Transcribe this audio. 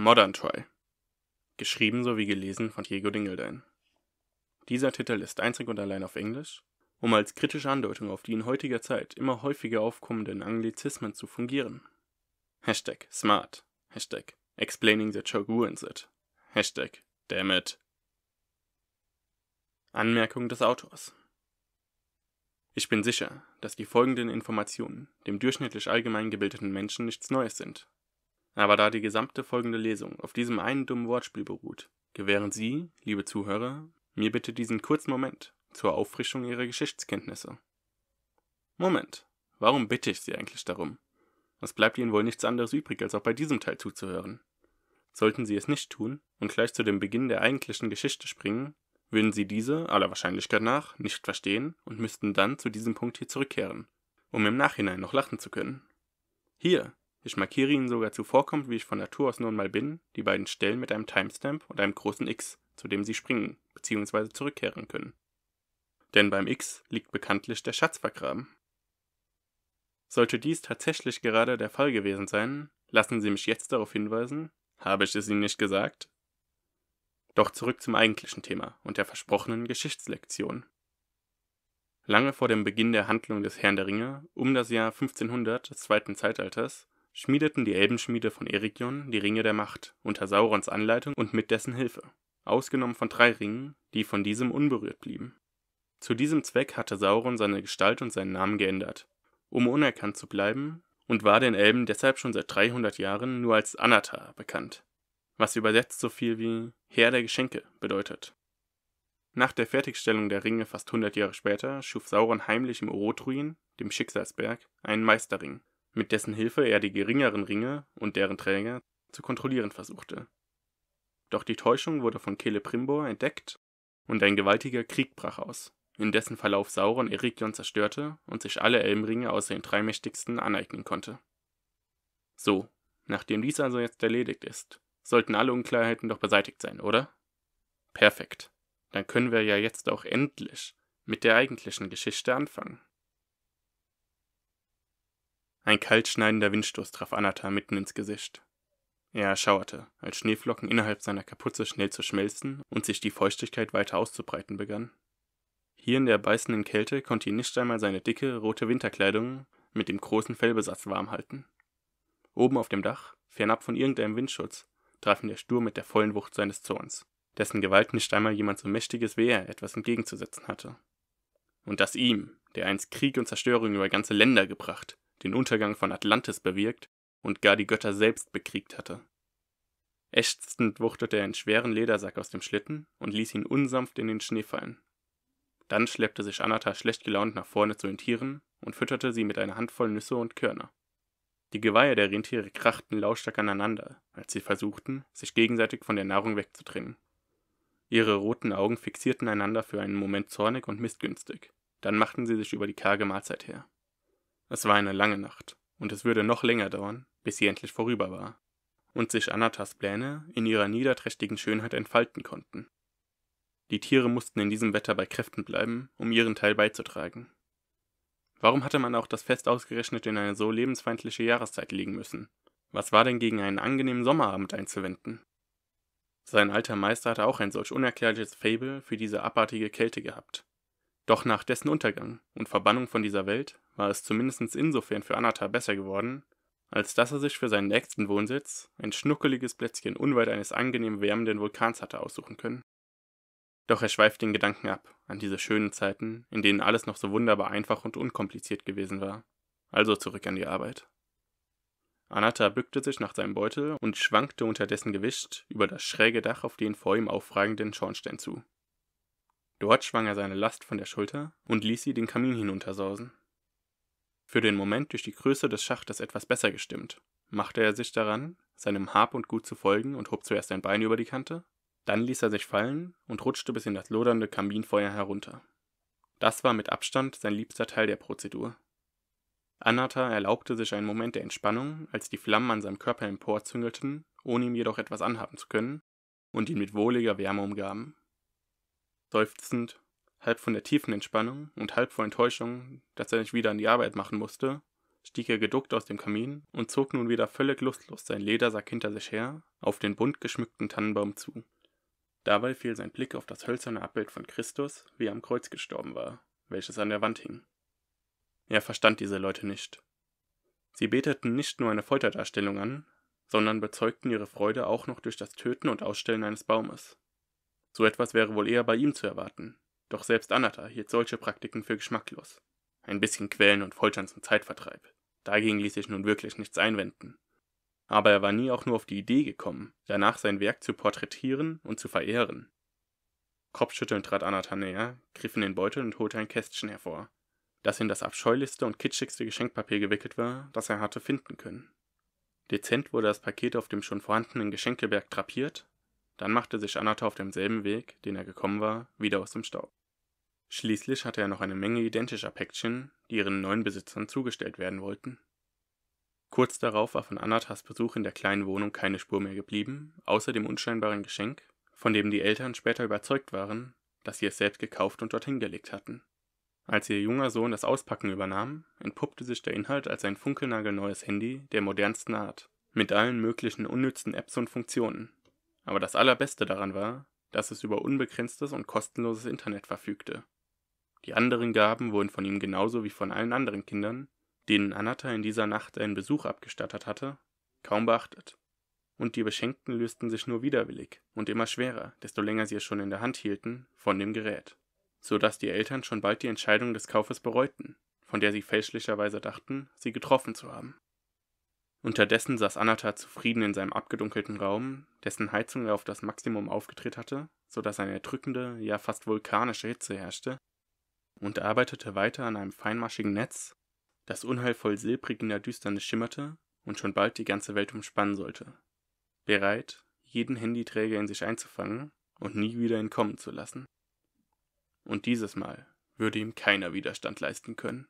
Modern Troy. Geschrieben sowie gelesen von Diego Dingeldein. Dieser Titel ist einzig und allein auf Englisch, um als kritische Andeutung auf die in heutiger Zeit immer häufiger aufkommenden Anglizismen zu fungieren. Hashtag smart. Hashtag explaining the joke ruins it. Hashtag damn it. Anmerkung des Autors. Ich bin sicher, dass die folgenden Informationen dem durchschnittlich allgemein gebildeten Menschen nichts Neues sind aber da die gesamte folgende Lesung auf diesem einen dummen Wortspiel beruht, gewähren Sie, liebe Zuhörer, mir bitte diesen kurzen Moment zur Auffrischung Ihrer Geschichtskenntnisse. Moment, warum bitte ich Sie eigentlich darum? Es bleibt Ihnen wohl nichts anderes übrig, als auch bei diesem Teil zuzuhören. Sollten Sie es nicht tun und gleich zu dem Beginn der eigentlichen Geschichte springen, würden Sie diese, aller Wahrscheinlichkeit nach, nicht verstehen und müssten dann zu diesem Punkt hier zurückkehren, um im Nachhinein noch lachen zu können. Hier, ich markiere Makirin sogar zuvorkommend, wie ich von Natur aus nun mal bin, die beiden Stellen mit einem Timestamp und einem großen X, zu dem sie springen bzw. zurückkehren können. Denn beim X liegt bekanntlich der Schatz vergraben. Sollte dies tatsächlich gerade der Fall gewesen sein, lassen Sie mich jetzt darauf hinweisen, habe ich es Ihnen nicht gesagt? Doch zurück zum eigentlichen Thema und der versprochenen Geschichtslektion. Lange vor dem Beginn der Handlung des Herrn der Ringe, um das Jahr 1500 des zweiten Zeitalters, schmiedeten die Elbenschmiede von Erikjon die Ringe der Macht unter Saurons Anleitung und mit dessen Hilfe, ausgenommen von drei Ringen, die von diesem unberührt blieben. Zu diesem Zweck hatte Sauron seine Gestalt und seinen Namen geändert, um unerkannt zu bleiben, und war den Elben deshalb schon seit 300 Jahren nur als Anatar bekannt, was übersetzt so viel wie Herr der Geschenke bedeutet. Nach der Fertigstellung der Ringe fast 100 Jahre später schuf Sauron heimlich im Orotruin, dem Schicksalsberg, einen Meisterring, mit dessen Hilfe er die geringeren Ringe und deren Träger zu kontrollieren versuchte. Doch die Täuschung wurde von Celebrimbor entdeckt und ein gewaltiger Krieg brach aus, in dessen Verlauf Sauron Eregion zerstörte und sich alle Elbenringe außer den drei mächtigsten aneignen konnte. So, nachdem dies also jetzt erledigt ist, sollten alle Unklarheiten doch beseitigt sein, oder? Perfekt. Dann können wir ja jetzt auch endlich mit der eigentlichen Geschichte anfangen. Ein kaltschneidender Windstoß traf Anata mitten ins Gesicht. Er schauerte, als Schneeflocken innerhalb seiner Kapuze schnell zu schmelzen und sich die Feuchtigkeit weiter auszubreiten begann. Hier in der beißenden Kälte konnte ihn nicht einmal seine dicke, rote Winterkleidung mit dem großen Fellbesatz warm halten. Oben auf dem Dach, fernab von irgendeinem Windschutz, traf ihn der Sturm mit der vollen Wucht seines Zorns, dessen Gewalt nicht einmal jemand so mächtiges wie er etwas entgegenzusetzen hatte. Und das ihm, der einst Krieg und Zerstörung über ganze Länder gebracht, den Untergang von Atlantis bewirkt und gar die Götter selbst bekriegt hatte. Ächzend wuchtete er einen schweren Ledersack aus dem Schlitten und ließ ihn unsanft in den Schnee fallen. Dann schleppte sich Anatha schlecht gelaunt nach vorne zu den Tieren und fütterte sie mit einer Handvoll Nüsse und Körner. Die Geweihe der Rentiere krachten lautstark aneinander, als sie versuchten, sich gegenseitig von der Nahrung wegzudrängen. Ihre roten Augen fixierten einander für einen Moment zornig und missgünstig. Dann machten sie sich über die karge Mahlzeit her. Es war eine lange Nacht, und es würde noch länger dauern, bis sie endlich vorüber war, und sich Anatas Pläne in ihrer niederträchtigen Schönheit entfalten konnten. Die Tiere mussten in diesem Wetter bei Kräften bleiben, um ihren Teil beizutragen. Warum hatte man auch das Fest ausgerechnet in eine so lebensfeindliche Jahreszeit legen müssen? Was war denn gegen einen angenehmen Sommerabend einzuwenden? Sein alter Meister hatte auch ein solch unerklärliches Fable für diese abartige Kälte gehabt. Doch nach dessen Untergang und Verbannung von dieser Welt war es zumindest insofern für Anata besser geworden, als dass er sich für seinen nächsten Wohnsitz ein schnuckeliges Plätzchen unweit eines angenehm wärmenden Vulkans hatte aussuchen können. Doch er schweift den Gedanken ab an diese schönen Zeiten, in denen alles noch so wunderbar einfach und unkompliziert gewesen war. Also zurück an die Arbeit. Anata bückte sich nach seinem Beutel und schwankte unter dessen Gewicht über das schräge Dach auf den vor ihm auffragenden Schornstein zu. Dort schwang er seine Last von der Schulter und ließ sie den Kamin hinuntersausen. Für den Moment durch die Größe des Schachtes etwas besser gestimmt, machte er sich daran, seinem Hab und Gut zu folgen und hob zuerst ein Bein über die Kante, dann ließ er sich fallen und rutschte bis in das lodernde Kaminfeuer herunter. Das war mit Abstand sein liebster Teil der Prozedur. Anata erlaubte sich einen Moment der Entspannung, als die Flammen an seinem Körper emporzüngelten, ohne ihm jedoch etwas anhaben zu können, und ihn mit wohliger Wärme umgaben. Seufzend Halb von der tiefen Entspannung und halb vor Enttäuschung, dass er nicht wieder an die Arbeit machen musste, stieg er geduckt aus dem Kamin und zog nun wieder völlig lustlos seinen Ledersack hinter sich her auf den bunt geschmückten Tannenbaum zu. Dabei fiel sein Blick auf das hölzerne Abbild von Christus, wie er am Kreuz gestorben war, welches an der Wand hing. Er verstand diese Leute nicht. Sie beteten nicht nur eine Folterdarstellung an, sondern bezeugten ihre Freude auch noch durch das Töten und Ausstellen eines Baumes. So etwas wäre wohl eher bei ihm zu erwarten, doch selbst Anata hielt solche Praktiken für geschmacklos. Ein bisschen Quälen und Foltern zum Zeitvertreib. Dagegen ließ sich nun wirklich nichts einwenden. Aber er war nie auch nur auf die Idee gekommen, danach sein Werk zu porträtieren und zu verehren. Kopfschüttelnd trat Anata näher, griff in den Beutel und holte ein Kästchen hervor, das in das abscheulichste und kitschigste Geschenkpapier gewickelt war, das er hatte finden können. Dezent wurde das Paket auf dem schon vorhandenen Geschenkeberg drapiert, dann machte sich Anata auf demselben Weg, den er gekommen war, wieder aus dem Staub. Schließlich hatte er noch eine Menge identischer Päckchen, die ihren neuen Besitzern zugestellt werden wollten. Kurz darauf war von Anatas Besuch in der kleinen Wohnung keine Spur mehr geblieben, außer dem unscheinbaren Geschenk, von dem die Eltern später überzeugt waren, dass sie es selbst gekauft und dorthin gelegt hatten. Als ihr junger Sohn das Auspacken übernahm, entpuppte sich der Inhalt als ein funkelnagelneues Handy der modernsten Art, mit allen möglichen unnützen Apps und Funktionen. Aber das Allerbeste daran war, dass es über unbegrenztes und kostenloses Internet verfügte die anderen Gaben wurden von ihm genauso wie von allen anderen Kindern, denen Anata in dieser Nacht einen Besuch abgestattet hatte, kaum beachtet. Und die Beschenkten lösten sich nur widerwillig und immer schwerer, desto länger sie es schon in der Hand hielten, von dem Gerät, so dass die Eltern schon bald die Entscheidung des Kaufes bereuten, von der sie fälschlicherweise dachten, sie getroffen zu haben. Unterdessen saß Anata zufrieden in seinem abgedunkelten Raum, dessen Heizung er auf das Maximum aufgedreht hatte, so dass eine erdrückende, ja fast vulkanische Hitze herrschte, und arbeitete weiter an einem feinmaschigen Netz, das unheilvoll silbrig in der Düsternis schimmerte und schon bald die ganze Welt umspannen sollte. Bereit, jeden Handyträger in sich einzufangen und nie wieder entkommen zu lassen. Und dieses Mal würde ihm keiner Widerstand leisten können.